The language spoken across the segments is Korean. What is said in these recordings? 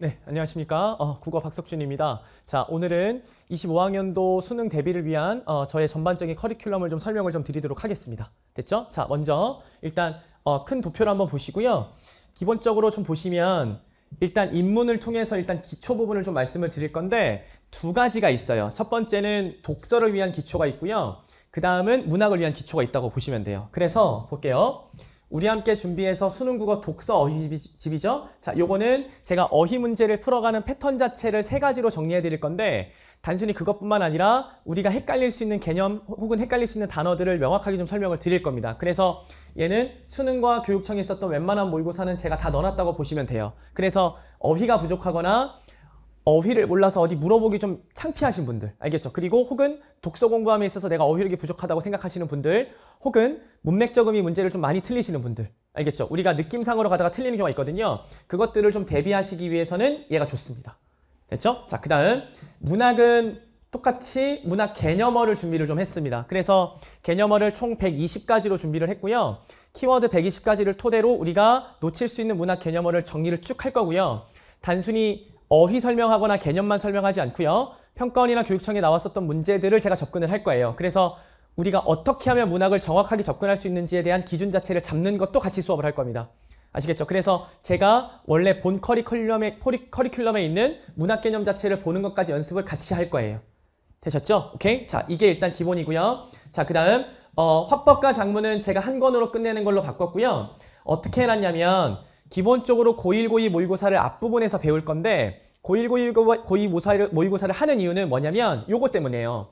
네, 안녕하십니까. 어, 국어 박석준입니다. 자, 오늘은 25학년도 수능 대비를 위한 어, 저의 전반적인 커리큘럼을 좀 설명을 좀 드리도록 하겠습니다. 됐죠? 자, 먼저 일단 어, 큰 도표를 한번 보시고요. 기본적으로 좀 보시면 일단 입문을 통해서 일단 기초 부분을 좀 말씀을 드릴 건데 두 가지가 있어요. 첫 번째는 독서를 위한 기초가 있고요. 그 다음은 문학을 위한 기초가 있다고 보시면 돼요. 그래서 볼게요. 우리 함께 준비해서 수능국어 독서 어휘집이죠? 자, 요거는 제가 어휘 문제를 풀어가는 패턴 자체를 세 가지로 정리해 드릴 건데 단순히 그것뿐만 아니라 우리가 헷갈릴 수 있는 개념 혹은 헷갈릴 수 있는 단어들을 명확하게 좀 설명을 드릴 겁니다. 그래서 얘는 수능과 교육청에 있었던 웬만한 모의고사는 제가 다 넣어놨다고 보시면 돼요. 그래서 어휘가 부족하거나 어휘를 몰라서 어디 물어보기 좀 창피하신 분들 알겠죠? 그리고 혹은 독서 공부함에 있어서 내가 어휘력이 부족하다고 생각하시는 분들 혹은 문맥적음이 문제를 좀 많이 틀리시는 분들 알겠죠? 우리가 느낌상으로 가다가 틀리는 경우가 있거든요 그것들을 좀 대비하시기 위해서는 얘가 좋습니다 됐죠? 자그 다음 문학은 똑같이 문학 개념어를 준비를 좀 했습니다 그래서 개념어를 총 120가지로 준비를 했고요 키워드 120가지를 토대로 우리가 놓칠 수 있는 문학 개념어를 정리를 쭉 할 거고요 단순히 어휘 설명하거나 개념만 설명하지 않고요. 평가원이나 교육청에 나왔었던 문제들을 제가 접근을 할 거예요. 그래서 우리가 어떻게 하면 문학을 정확하게 접근할 수 있는지에 대한 기준 자체를 잡는 것도 같이 수업을 할 겁니다. 아시겠죠? 그래서 제가 원래 본 커리큘럼에, 커리큘럼에 있는 문학 개념 자체를 보는 것까지 연습을 같이 할 거예요. 되셨죠? 오케이? 자, 이게 일단 기본이고요. 자, 그 다음 어, 화법과 작문은 제가 한 권으로 끝내는 걸로 바꿨고요. 어떻게 해놨냐면 기본적으로 고1, 고2 모의고사를 앞부분에서 배울 건데 고1, 고2, 고2 모의고사를 하는 이유는 뭐냐면 요거 때문에요.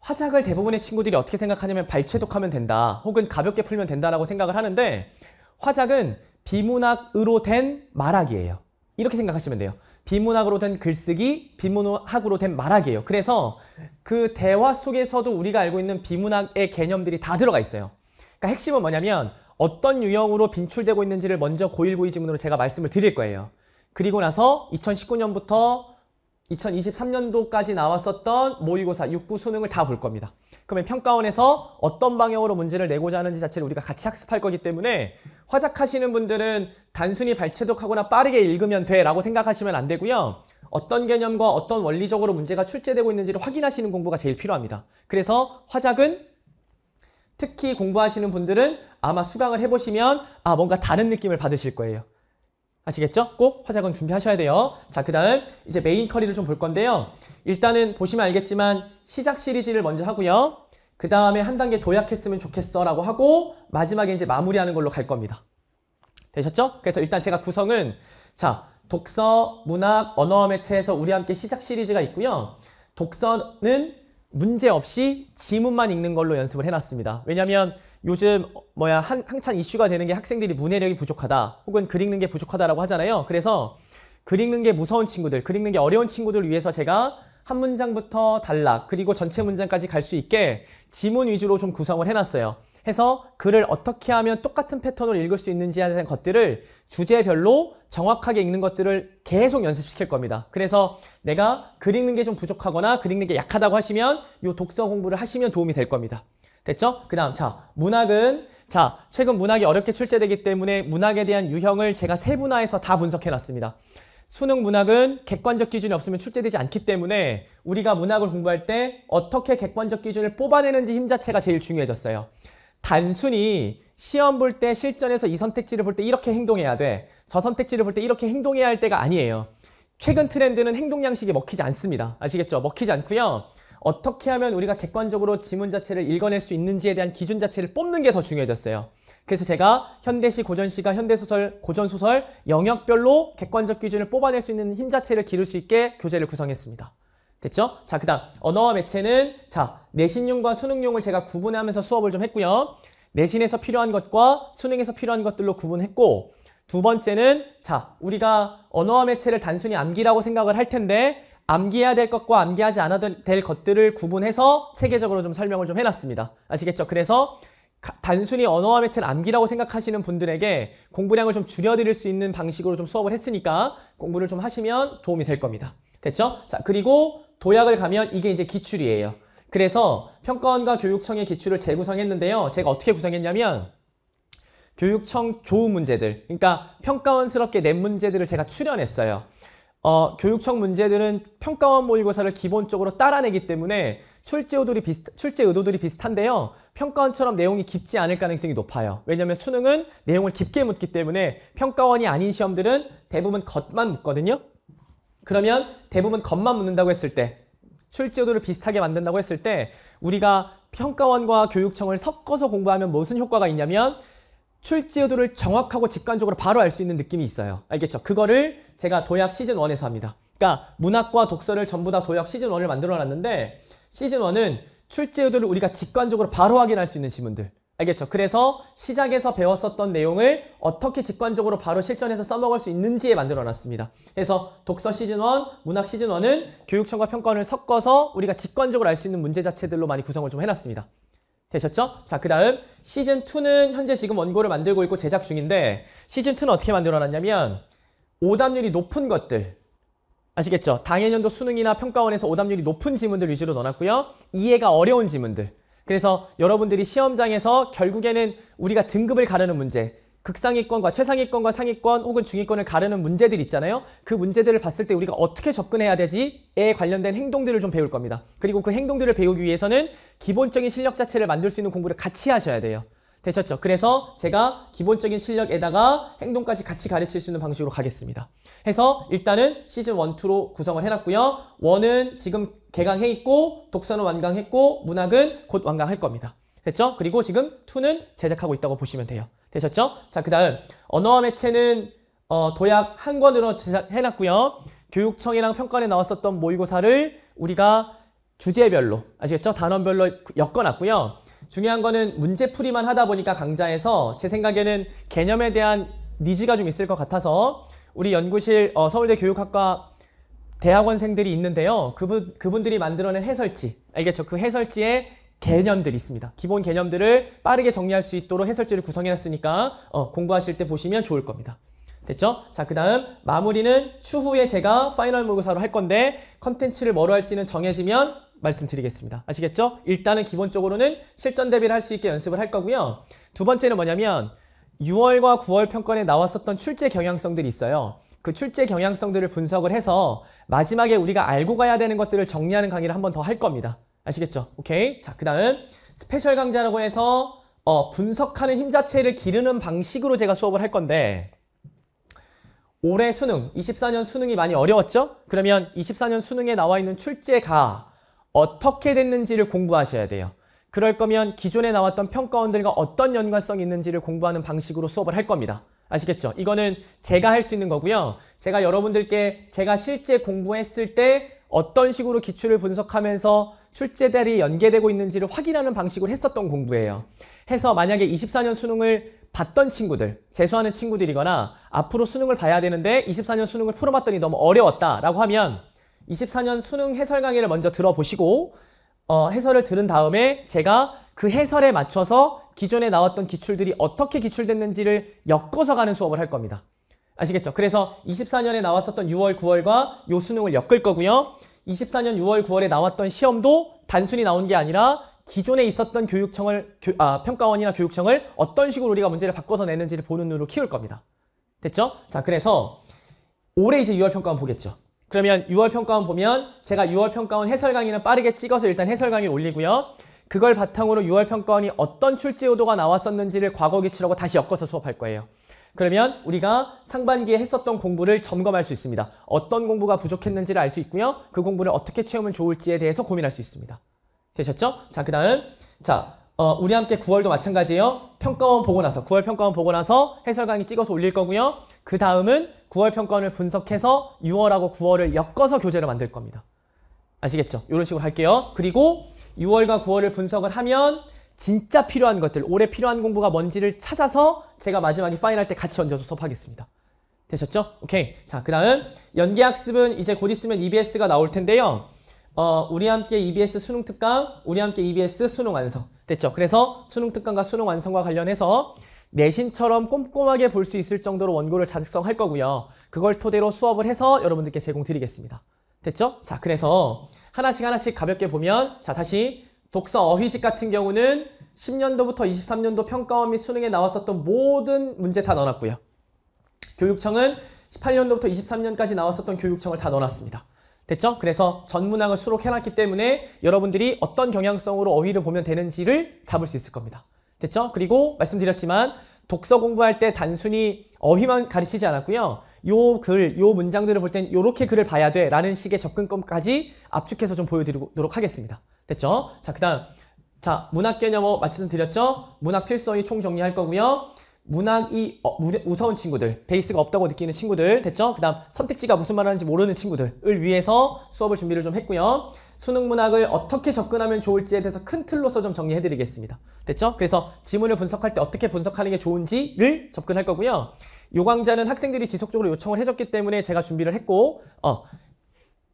화작을 대부분의 친구들이 어떻게 생각하냐면 발췌독하면 된다 혹은 가볍게 풀면 된다라고 생각을 하는데 화작은 비문학으로 된 말하기예요. 이렇게 생각하시면 돼요. 비문학으로 된 글쓰기, 비문학으로 된 말하기예요. 그래서 그 대화 속에서도 우리가 알고 있는 비문학의 개념들이 다 들어가 있어요. 그러니까 핵심은 뭐냐면 어떤 유형으로 빈출되고 있는지를 먼저 고1, 고2 지문으로 제가 말씀을 드릴 거예요. 그리고 나서 2019년부터 2023년도까지 나왔었던 모의고사 6구 수능을 다 볼 겁니다. 그러면 평가원에서 어떤 방향으로 문제를 내고자 하는지 자체를 우리가 같이 학습할 거기 때문에 화작하시는 분들은 단순히 발췌독하거나 빠르게 읽으면 돼 라고 생각하시면 안 되고요. 어떤 개념과 어떤 원리적으로 문제가 출제되고 있는지를 확인하시는 공부가 제일 필요합니다. 그래서 화작은 특히 공부하시는 분들은 아마 수강을 해보시면 아 뭔가 다른 느낌을 받으실 거예요. 아시겠죠? 꼭 화작은 준비하셔야 돼요. 자, 그 다음 이제 메인 커리를 좀 볼 건데요. 일단은 보시면 알겠지만 시작 시리즈를 먼저 하고요. 그 다음에 한 단계 도약했으면 좋겠어 라고 하고 마지막에 이제 마무리하는 걸로 갈 겁니다. 되셨죠? 그래서 일단 제가 구성은 자 독서, 문학, 언어와 매체에서 우리 함께 시작 시리즈가 있고요. 독서는 문제 없이 지문만 읽는 걸로 연습을 해놨습니다. 왜냐하면 요즘 뭐야 한, 한창 이슈가 되는 게 학생들이 문해력이 부족하다 혹은 글 읽는 게 부족하다라고 하잖아요. 그래서 글 읽는 게 무서운 친구들, 글 읽는 게 어려운 친구들을 위해서 제가 한 문장부터 단락 그리고 전체 문장까지 갈 수 있게 지문 위주로 좀 구성을 해놨어요. 해서 글을 어떻게 하면 똑같은 패턴으로 읽을 수 있는지 하는 것들을 주제별로 정확하게 읽는 것들을 계속 연습시킬 겁니다. 그래서 내가 글 읽는 게 좀 부족하거나 글 읽는 게 약하다고 하시면 이 독서 공부를 하시면 도움이 될 겁니다. 됐죠? 그 다음 자 문학은 자 최근 문학이 어렵게 출제되기 때문에 문학에 대한 유형을 제가 세분화해서 다 분석해놨습니다. 수능 문학은 객관적 기준이 없으면 출제되지 않기 때문에 우리가 문학을 공부할 때 어떻게 객관적 기준을 뽑아내는지 힘 자체가 제일 중요해졌어요. 단순히 시험 볼 때 실전에서 이 선택지를 볼 때 이렇게 행동해야 돼. 저 선택지를 볼 때 이렇게 행동해야 할 때가 아니에요. 최근 트렌드는 행동 양식이 먹히지 않습니다. 아시겠죠? 먹히지 않고요. 어떻게 하면 우리가 객관적으로 지문 자체를 읽어낼 수 있는지에 대한 기준 자체를 뽑는 게 더 중요해졌어요. 그래서 제가 현대시, 고전시가, 현대소설, 고전소설 영역별로 객관적 기준을 뽑아낼 수 있는 힘 자체를 기를 수 있게 교재를 구성했습니다. 됐죠? 자, 그 다음 언어와 매체는 자 내신용과 수능용을 제가 구분하면서 수업을 좀 했고요. 내신에서 필요한 것과 수능에서 필요한 것들로 구분했고 두 번째는 자 우리가 언어와 매체를 단순히 암기라고 생각을 할 텐데 암기해야 될 것과 암기하지 않아도 될 것들을 구분해서 체계적으로 좀 설명을 좀 해놨습니다. 아시겠죠? 그래서 단순히 언어와 매체를 암기라고 생각하시는 분들에게 공부량을 좀 줄여드릴 수 있는 방식으로 좀 수업을 했으니까 공부를 좀 하시면 도움이 될 겁니다. 됐죠? 자, 그리고 도약을 가면 이게 이제 기출이에요. 그래서 평가원과 교육청의 기출을 재구성했는데요. 제가 어떻게 구성했냐면 교육청 좋은 문제들, 그러니까 평가원스럽게 낸 문제들을 제가 출연했어요. 어, 교육청 문제들은 평가원 모의고사를 기본적으로 따라내기 때문에 출제 의도들이, 비슷, 출제 의도들이 비슷한데요. 평가원처럼 내용이 깊지 않을 가능성이 높아요. 왜냐하면 수능은 내용을 깊게 묻기 때문에 평가원이 아닌 시험들은 대부분 겉만 묻거든요. 그러면 대부분 겉만 묻는다고 했을 때 출제 의도를 비슷하게 만든다고 했을 때 우리가 평가원과 교육청을 섞어서 공부하면 무슨 효과가 있냐면 출제 의도를 정확하고 직관적으로 바로 알 수 있는 느낌이 있어요. 알겠죠? 그거를 제가 도약 시즌1에서 합니다. 그러니까 문학과 독서를 전부 다 도약 시즌1을 만들어놨는데 시즌1은 출제 의도를 우리가 직관적으로 바로 확인할 수 있는 지문들 알겠죠? 그래서 시작에서 배웠었던 내용을 어떻게 직관적으로 바로 실전에서 써먹을 수 있는지에 만들어놨습니다. 그래서 독서 시즌1, 문학 시즌1은 교육청과 평가원을 섞어서 우리가 직관적으로 알 수 있는 문제 자체들로 많이 구성을 좀 해놨습니다. 되셨죠? 자, 그 다음 시즌2는 현재 지금 원고를 만들고 있고 제작 중인데 시즌2는 어떻게 만들어놨냐면 오답률이 높은 것들 아시겠죠? 당해년도 수능이나 평가원에서 오답률이 높은 지문들 위주로 넣어놨고요. 이해가 어려운 지문들. 그래서 여러분들이 시험장에서 결국에는 우리가 등급을 가르는 문제, 극상위권과 최상위권과 상위권 혹은 중위권을 가르는 문제들 있잖아요. 그 문제들을 봤을 때 우리가 어떻게 접근해야 되지에 관련된 행동들을 좀 배울 겁니다. 그리고 그 행동들을 배우기 위해서는 기본적인 실력 자체를 만들 수 있는 공부를 같이 하셔야 돼요. 되셨죠? 그래서 제가 기본적인 실력에다가 행동까지 같이 가르칠 수 있는 방식으로 가겠습니다. 해서 일단은 시즌 1, 2로 구성을 해놨고요. 1은 지금 개강해 있고 독서는 완강했고 문학은 곧 완강할 겁니다. 됐죠? 그리고 지금 2는 제작하고 있다고 보시면 돼요. 되셨죠? 자, 그 다음 언어와 매체는 어, 도약 한 권으로 제작해놨고요. 교육청이랑 평가에 나왔었던 모의고사를 우리가 주제별로 아시겠죠? 단원별로 엮어놨고요. 중요한 거는 문제풀이만 하다 보니까 강좌에서 제 생각에는 개념에 대한 니즈가 좀 있을 것 같아서 우리 연구실 어, 서울대 교육학과 대학원생들이 있는데요. 그분, 그분들이 만들어낸 해설지, 알겠죠? 아, 그 해설지에 개념들이 있습니다. 기본 개념들을 빠르게 정리할 수 있도록 해설지를 구성해놨으니까 어, 공부하실 때 보시면 좋을 겁니다. 됐죠? 자, 그 다음 마무리는 추후에 제가 파이널 모의고사로 할 건데 컨텐츠를 뭐로 할지는 정해지면 말씀드리겠습니다. 아시겠죠? 일단은 기본적으로는 실전 대비를 할 수 있게 연습을 할 거고요. 두 번째는 뭐냐면 6월과 9월 평가에 나왔었던 출제 경향성들이 있어요. 그 출제 경향성들을 분석을 해서 마지막에 우리가 알고 가야 되는 것들을 정리하는 강의를 한 번 더 할 겁니다. 아시겠죠? 오케이. 자, 그 다음 스페셜 강좌라고 해서 어, 분석하는 힘 자체를 기르는 방식으로 제가 수업을 할 건데 올해 수능, 24년 수능이 많이 어려웠죠? 그러면 24년 수능에 나와 있는 출제가 어떻게 됐는지를 공부하셔야 돼요. 그럴 거면 기존에 나왔던 평가원들과 어떤 연관성이 있는지를 공부하는 방식으로 수업을 할 겁니다. 아시겠죠? 이거는 제가 할 수 있는 거고요. 제가 여러분들께 제가 실제 공부했을 때 어떤 식으로 기출을 분석하면서 출제들이 연계되고 있는지를 확인하는 방식으로 했었던 공부예요. 해서 만약에 24년 수능을 봤던 친구들, 재수하는 친구들이거나 앞으로 수능을 봐야 되는데 24년 수능을 풀어봤더니 너무 어려웠다라고 하면 24년 수능 해설 강의를 먼저 들어보시고 어, 해설을 들은 다음에 제가 그 해설에 맞춰서 기존에 나왔던 기출들이 어떻게 기출됐는지를 엮어서 가는 수업을 할 겁니다. 아시겠죠? 그래서 24년에 나왔었던 6월, 9월과 요 수능을 엮을 거고요. 24년 6월, 9월에 나왔던 시험도 단순히 나온 게 아니라 기존에 있었던 교육청을 교, 아, 평가원이나 교육청을 어떤 식으로 우리가 문제를 바꿔서 내는지를 보는 눈으로 키울 겁니다. 됐죠? 자, 그래서 올해 이제 6월 평가원 보겠죠. 그러면 6월 평가원 보면 제가 6월 평가원 해설 강의는 빠르게 찍어서 일단 해설 강의 올리고요. 그걸 바탕으로 6월 평가원이 어떤 출제 요도가 나왔었는지를 과거 기출하고 다시 엮어서 수업할 거예요. 그러면 우리가 상반기에 했었던 공부를 점검할 수 있습니다. 어떤 공부가 부족했는지를 알 수 있고요. 그 공부를 어떻게 채우면 좋을지에 대해서 고민할 수 있습니다. 되셨죠? 자, 그 다음 자, 어, 우리 함께 9월도 마찬가지예요. 평가원 보고 나서 9월 평가원 보고 나서 해설 강의 찍어서 올릴 거고요. 그 다음은 9월 평가원을 분석해서 6월하고 9월을 엮어서 교재를 만들 겁니다. 아시겠죠? 이런 식으로 할게요. 그리고 6월과 9월을 분석을 하면 진짜 필요한 것들, 올해 필요한 공부가 뭔지를 찾아서 제가 마지막에 파이널 때 같이 얹어서 수업하겠습니다. 되셨죠? 오케이. 자, 그 다음 연계학습은 이제 곧 있으면 EBS가 나올 텐데요. 어, 우리 함께 EBS 수능 특강, 우리 함께 EBS 수능 완성. 됐죠? 그래서 수능 특강과 수능 완성과 관련해서 내신처럼 꼼꼼하게 볼 수 있을 정도로 원고를 작성할 거고요. 그걸 토대로 수업을 해서 여러분들께 제공드리겠습니다. 됐죠? 자, 그래서 하나씩 하나씩 가볍게 보면 자, 다시 독서 어휘식 같은 경우는 10년도부터 23년도 평가원 및 수능에 나왔었던 모든 문제 다 넣어놨고요. 교육청은 18년도부터 23년까지 나왔었던 교육청을 다 넣어놨습니다. 됐죠? 그래서 전문항을 수록해놨기 때문에 여러분들이 어떤 경향성으로 어휘를 보면 되는지를 잡을 수 있을 겁니다. 됐죠? 그리고 말씀드렸지만 독서 공부할 때 단순히 어휘만 가르치지 않았고요. 요 글, 요 문장들을 볼 땐 요렇게 글을 봐야 돼 라는 식의 접근권까지 압축해서 좀 보여드리도록 하겠습니다. 됐죠? 자, 그 다음. 자, 문학 개념어 말씀드렸죠? 문학 필성이 총정리할 거고요. 문학이 어, 무서운 친구들, 베이스가 없다고 느끼는 친구들, 됐죠? 그 다음 선택지가 무슨 말 하는지 모르는 친구들을 위해서 수업을 준비를 좀 했고요. 수능 문학을 어떻게 접근하면 좋을지에 대해서 큰 틀로서 좀 정리해드리겠습니다. 됐죠? 그래서 지문을 분석할 때 어떻게 분석하는 게 좋은지를 접근할 거고요. 요강자는 학생들이 지속적으로 요청을 해줬기 때문에 제가 준비를 했고 어,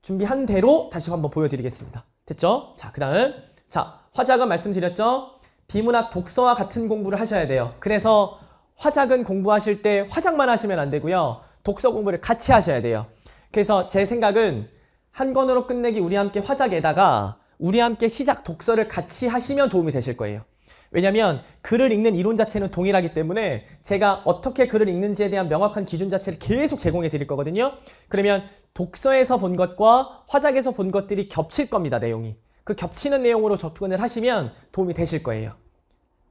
준비한 대로 다시 한번 보여드리겠습니다. 됐죠? 자, 그 다음 자, 화작은 말씀드렸죠? 비문학 독서와 같은 공부를 하셔야 돼요. 그래서 화작은 공부하실 때 화작만 하시면 안 되고요. 독서 공부를 같이 하셔야 돼요. 그래서 제 생각은 한 권으로 끝내기 우리 함께 화작에다가 우리 함께 시작 독서를 같이 하시면 도움이 되실 거예요. 왜냐하면 글을 읽는 이론 자체는 동일하기 때문에 제가 어떻게 글을 읽는지에 대한 명확한 기준 자체를 계속 제공해 드릴 거거든요. 그러면 독서에서 본 것과 화작에서 본 것들이 겹칠 겁니다. 내용이. 그 겹치는 내용으로 접근을 하시면 도움이 되실 거예요.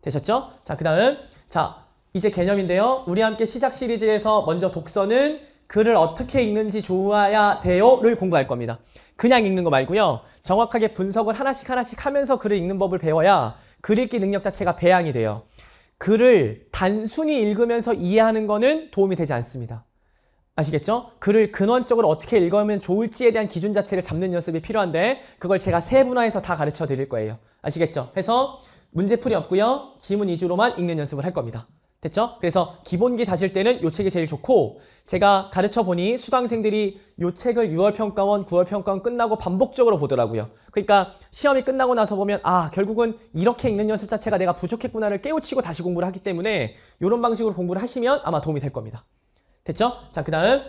되셨죠? 자, 그 다음 자 이제 개념인데요. 우리 함께 시작 시리즈에서 먼저 독서는 글을 어떻게 읽는지 좋아야 돼요를 공부할 겁니다. 그냥 읽는 거 말고요. 정확하게 분석을 하나씩 하나씩 하면서 글을 읽는 법을 배워야 글 읽기 능력 자체가 배양이 돼요. 글을 단순히 읽으면서 이해하는 거는 도움이 되지 않습니다. 아시겠죠? 글을 근원적으로 어떻게 읽으면 좋을지에 대한 기준 자체를 잡는 연습이 필요한데 그걸 제가 세분화해서 다 가르쳐 드릴 거예요. 아시겠죠? 해서 문제풀이 없고요. 지문 위주로만 읽는 연습을 할 겁니다. 됐죠? 그래서 기본기 다실 때는 요 책이 제일 좋고 제가 가르쳐 보니 수강생들이 요 책을 6월 평가원, 9월 평가원 끝나고 반복적으로 보더라고요. 그러니까 시험이 끝나고 나서 보면 아 결국은 이렇게 읽는 연습 자체가 내가 부족했구나를 깨우치고 다시 공부를 하기 때문에 이런 방식으로 공부를 하시면 아마 도움이 될 겁니다. 됐죠? 자그 다음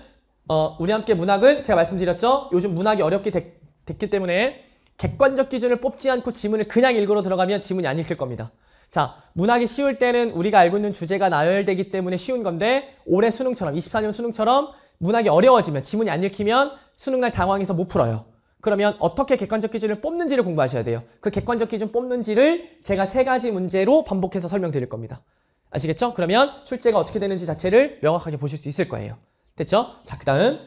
어, 우리 함께 문학은 제가 말씀드렸죠? 요즘 문학이 어렵게 됐, 됐기 때문에 객관적 기준을 뽑지 않고 지문을 그냥 읽으러 들어가면 지문이 안 읽힐 겁니다. 자, 문학이 쉬울 때는 우리가 알고 있는 주제가 나열되기 때문에 쉬운 건데 올해 수능처럼 24년 수능처럼 문학이 어려워지면 지문이 안 읽히면 수능날 당황해서 못 풀어요. 그러면 어떻게 객관적 기준을 뽑는지를 공부하셔야 돼요. 그 객관적 기준 뽑는지를 제가 세 가지 문제로 반복해서 설명드릴 겁니다. 아시겠죠? 그러면 출제가 어떻게 되는지 자체를 명확하게 보실 수 있을 거예요. 됐죠? 자, 그 다음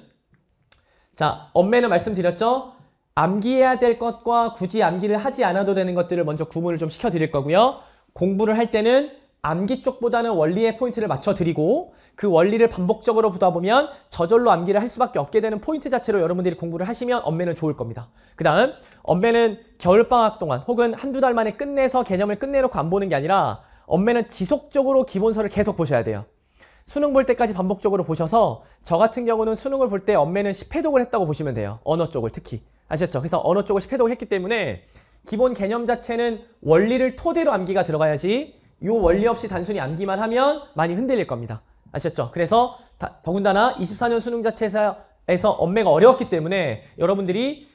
자, 엄매는 말씀드렸죠? 암기해야 될 것과 굳이 암기를 하지 않아도 되는 것들을 먼저 구분을 좀 시켜드릴 거고요. 공부를 할 때는 암기 쪽보다는 원리의 포인트를 맞춰드리고 그 원리를 반복적으로 보다 보면 저절로 암기를 할 수밖에 없게 되는 포인트 자체로 여러분들이 공부를 하시면 엄매는 좋을 겁니다. 그 다음 엄매는 겨울방학 동안 혹은 한두 달 만에 끝내서 개념을 끝내놓고 안 보는 게 아니라 엄매는 지속적으로 기본서를 계속 보셔야 돼요. 수능 볼 때까지 반복적으로 보셔서 저 같은 경우는 수능을 볼 때 엄매는 10회독을 했다고 보시면 돼요. 언어 쪽을 특히. 아셨죠? 그래서 언어 쪽을 10회독 했기 때문에 기본 개념 자체는 원리를 토대로 암기가 들어가야지 요 원리 없이 단순히 암기만 하면 많이 흔들릴 겁니다. 아셨죠? 그래서 다, 더군다나 24년 수능 자체에서 엄매가 어려웠기 때문에 여러분들이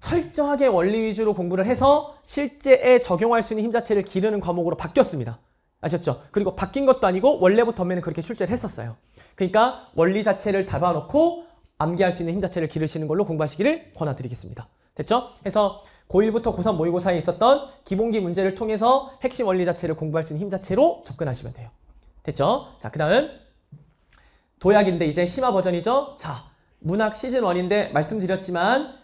철저하게 원리 위주로 공부를 해서 실제에 적용할 수 있는 힘 자체를 기르는 과목으로 바뀌었습니다. 아셨죠? 그리고 바뀐 것도 아니고 원래부터 엄매는 그렇게 출제를 했었어요. 그러니까 원리 자체를 담아놓고 암기할 수 있는 힘 자체를 기르시는 걸로 공부하시기를 권하드리겠습니다. 됐죠? 그래서 고1부터 고3 모의고사에 있었던 기본기 문제를 통해서 핵심 원리 자체를 공부할 수 있는 힘 자체로 접근하시면 돼요. 됐죠? 자, 그 다음 도약인데 이제 심화 버전이죠? 자, 문학 시즌 1인데 말씀드렸지만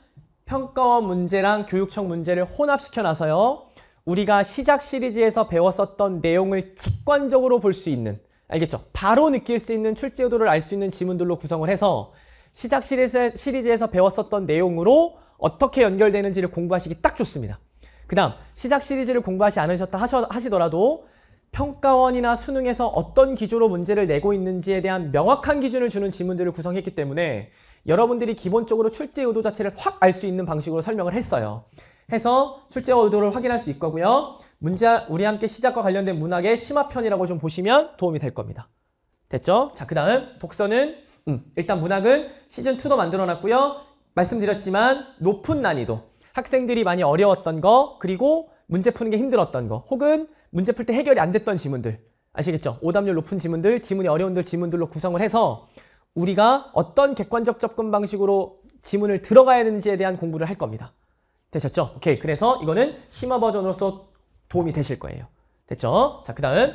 평가원 문제랑 교육청 문제를 혼합시켜 놔서요. 우리가 시작 시리즈에서 배웠었던 내용을 직관적으로 볼 수 있는 알겠죠? 바로 느낄 수 있는 출제도를 알 수 있는 지문들로 구성을 해서 시작 시리즈, 시리즈에서 배웠었던 내용으로 어떻게 연결되는지를 공부하시기 딱 좋습니다. 그 다음 시작 시리즈를 공부하지 않으셨다 하셔, 하시더라도 평가원이나 수능에서 어떤 기조로 문제를 내고 있는지에 대한 명확한 기준을 주는 지문들을 구성했기 때문에 여러분들이 기본적으로 출제 의도 자체를 확 알 수 있는 방식으로 설명을 했어요. 해서 출제 의도를 확인할 수 있고요. 문제 우리 함께 시작과 관련된 문학의 심화편이라고 좀 보시면 도움이 될 겁니다. 됐죠? 자, 그 다음 독서는 음, 일단 문학은 시즌2도 만들어놨고요. 말씀드렸지만 높은 난이도 학생들이 많이 어려웠던 거 그리고 문제 푸는 게 힘들었던 거 혹은 문제 풀 때 해결이 안 됐던 지문들 아시겠죠? 오답률 높은 지문들, 지문이 어려운 지문들로 구성을 해서 우리가 어떤 객관적 접근 방식으로 지문을 들어가야 되는지에 대한 공부를 할 겁니다. 되셨죠? 오케이. 그래서 이거는 심화 버전으로서 도움이 되실 거예요. 됐죠? 자, 그 다음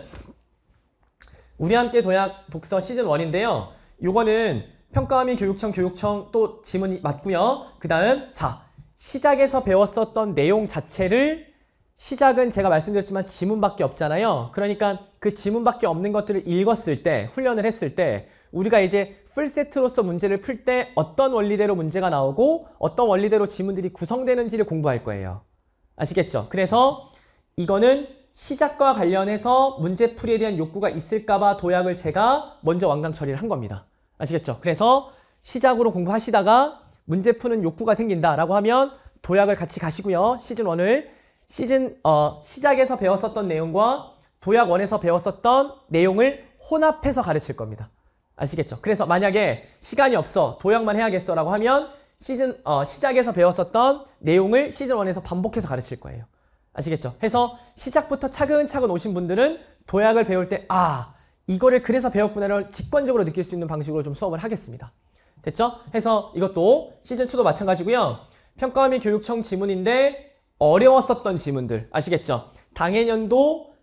우리 함께 도약 독서 시즌 1인데요. 요거는 평가함이 교육청 교육청 또 지문이 맞고요. 그 다음 자 시작에서 배웠었던 내용 자체를 시작은 제가 말씀드렸지만 지문밖에 없잖아요. 그러니까 그 지문밖에 없는 것들을 읽었을 때 훈련을 했을 때 우리가 이제 풀세트로서 문제를 풀 때 어떤 원리대로 문제가 나오고 어떤 원리대로 지문들이 구성되는지를 공부할 거예요. 아시겠죠? 그래서 이거는 시작과 관련해서 문제풀이에 대한 욕구가 있을까 봐 도약을 제가 먼저 완강 처리를 한 겁니다. 아시겠죠? 그래서 시작으로 공부하시다가 문제 푸는 욕구가 생긴다라고 하면 도약을 같이 가시고요. 시즌 1을 시즌 어, 시작에서 배웠었던 내용과 도약 원에서 배웠었던 내용을 혼합해서 가르칠 겁니다. 아시겠죠? 그래서 만약에 시간이 없어 도약만 해야겠어라고 하면 시즌 어, 시작에서 배웠었던 내용을 시즌 1에서 반복해서 가르칠 거예요. 아시겠죠? 해서 시작부터 차근차근 오신 분들은 도약을 배울 때 아, 이거를 그래서 배웠구나를 직관적으로 느낄 수 있는 방식으로 좀 수업을 하겠습니다. 됐죠? 해서 이것도 시즌2도 마찬가지고요. 평가 및 교육청 지문인데 어려웠었던 지문들 아시겠죠? 당해년도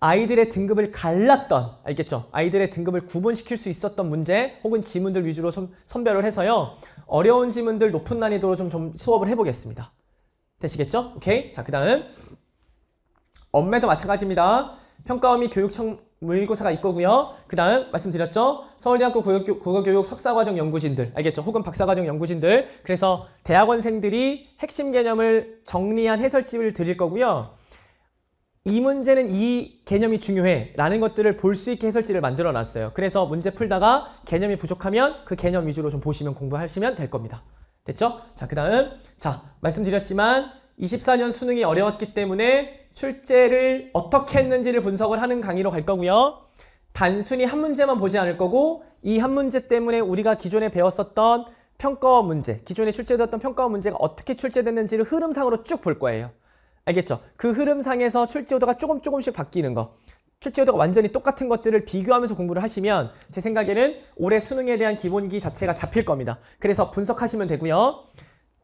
아이들의 등급을 갈랐던 알겠죠? 아이들의 등급을 구분시킬 수 있었던 문제 혹은 지문들 위주로 선, 선별을 해서요. 어려운 지문들 높은 난이도로 좀, 좀 수업을 해보겠습니다. 되시겠죠? 오케이. 자, 그 다음. 엄매도 마찬가지입니다. 평가원 및 교육청 모의고사가 있거고요. 그 다음 말씀드렸죠. 서울대학교 국어교, 국어교육 석사과정 연구진들 알겠죠? 혹은 박사과정 연구진들 그래서 대학원생들이 핵심 개념을 정리한 해설집을 드릴 거고요. 이 문제는 이 개념이 중요해 라는 것들을 볼 수 있게 해설지를 만들어 놨어요 그래서 문제 풀다가 개념이 부족하면 그 개념 위주로 좀 보시면 공부하시면 될 겁니다 됐죠? 자그 다음 자 말씀드렸지만 24년 수능이 어려웠기 때문에 출제를 어떻게 했는지를 분석을 하는 강의로 갈 거고요. 단순히 한 문제만 보지 않을 거고 이 한 문제 때문에 우리가 기존에 배웠었던 평가원 문제, 기존에 출제되었던 평가원 문제가 어떻게 출제됐는지를 흐름상으로 쭉 볼 거예요. 알겠죠? 그 흐름상에서 출제 오도가 조금 조금씩 바뀌는 거 출제 오도가 완전히 똑같은 것들을 비교하면서 공부를 하시면 제 생각에는 올해 수능에 대한 기본기 자체가 잡힐 겁니다. 그래서 분석하시면 되고요.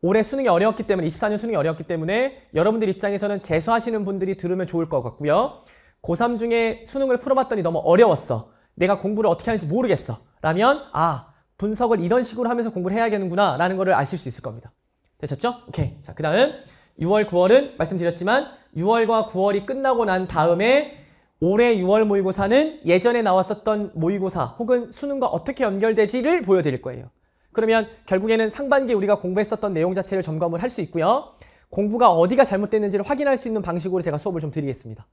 올해 수능이 어려웠기 때문에 24년 수능이 어려웠기 때문에 여러분들 입장에서는 재수하시는 분들이 들으면 좋을 것 같고요. 고3 중에 수능을 풀어봤더니 너무 어려웠어. 내가 공부를 어떻게 하는지 모르겠어. 라면 아 분석을 이런 식으로 하면서 공부를 해야겠는구나 라는 것을 아실 수 있을 겁니다. 되셨죠? 오케이. 자, 그 다음 6월, 9월은 말씀드렸지만 6월과 9월이 끝나고 난 다음에 올해 6월 모의고사는 예전에 나왔었던 모의고사 혹은 수능과 어떻게 연결되지를 보여드릴 거예요. 그러면 결국에는 상반기 우리가 공부했었던 내용 자체를 점검을 할 수 있고요. 공부가 어디가 잘못됐는지를 확인할 수 있는 방식으로 제가 수업을 좀 드리겠습니다.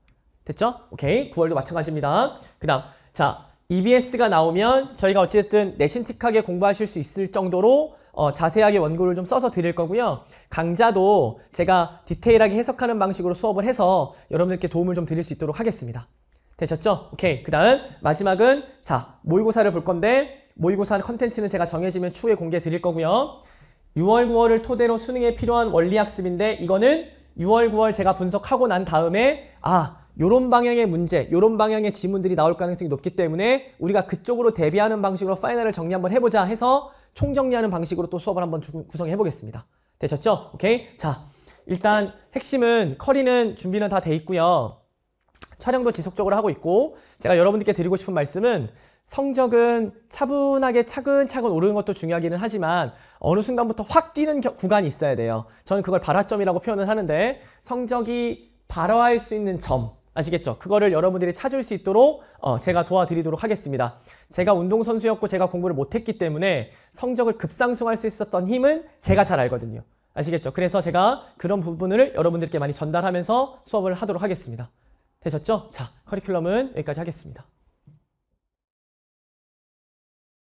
됐죠? 오케이. 9월도 마찬가지입니다. 그 다음, 자, EBS가 나오면 저희가 어찌됐든 내신틱하게 공부하실 수 있을 정도로 어, 자세하게 원고를 좀 써서 드릴 거고요. 강좌도 제가 디테일하게 해석하는 방식으로 수업을 해서 여러분들께 도움을 좀 드릴 수 있도록 하겠습니다. 되셨죠? 오케이. 그 다음 마지막은 자 모의고사를 볼 건데 모의고사 컨텐츠는 제가 정해지면 추후에 공개 해 드릴 거고요. 6월, 9월을 토대로 수능에 필요한 원리학습인데 이거는 6월, 9월 제가 분석하고 난 다음에 아, 요런 방향의 문제, 요런 방향의 지문들이 나올 가능성이 높기 때문에 우리가 그쪽으로 대비하는 방식으로 파이널을 정리 한번 해보자 해서 총정리하는 방식으로 또 수업을 한번 구성해 보겠습니다. 되셨죠? 오케이? 자, 일단 핵심은 커리는 준비는 다 돼 있고요. 촬영도 지속적으로 하고 있고 제가 여러분들께 드리고 싶은 말씀은 성적은 차분하게 차근차근 오르는 것도 중요하기는 하지만 어느 순간부터 확 뛰는 겨, 구간이 있어야 돼요. 저는 그걸 발화점이라고 표현을 하는데 성적이 발화할 수 있는 점 아시겠죠? 그거를 여러분들이 찾을 수 있도록 어, 제가 도와드리도록 하겠습니다. 제가 운동선수였고 제가 공부를 못했기 때문에 성적을 급상승할 수 있었던 힘은 제가 잘 알거든요. 아시겠죠? 그래서 제가 그런 부분을 여러분들께 많이 전달하면서 수업을 하도록 하겠습니다. 되셨죠? 자, 커리큘럼은 여기까지 하겠습니다.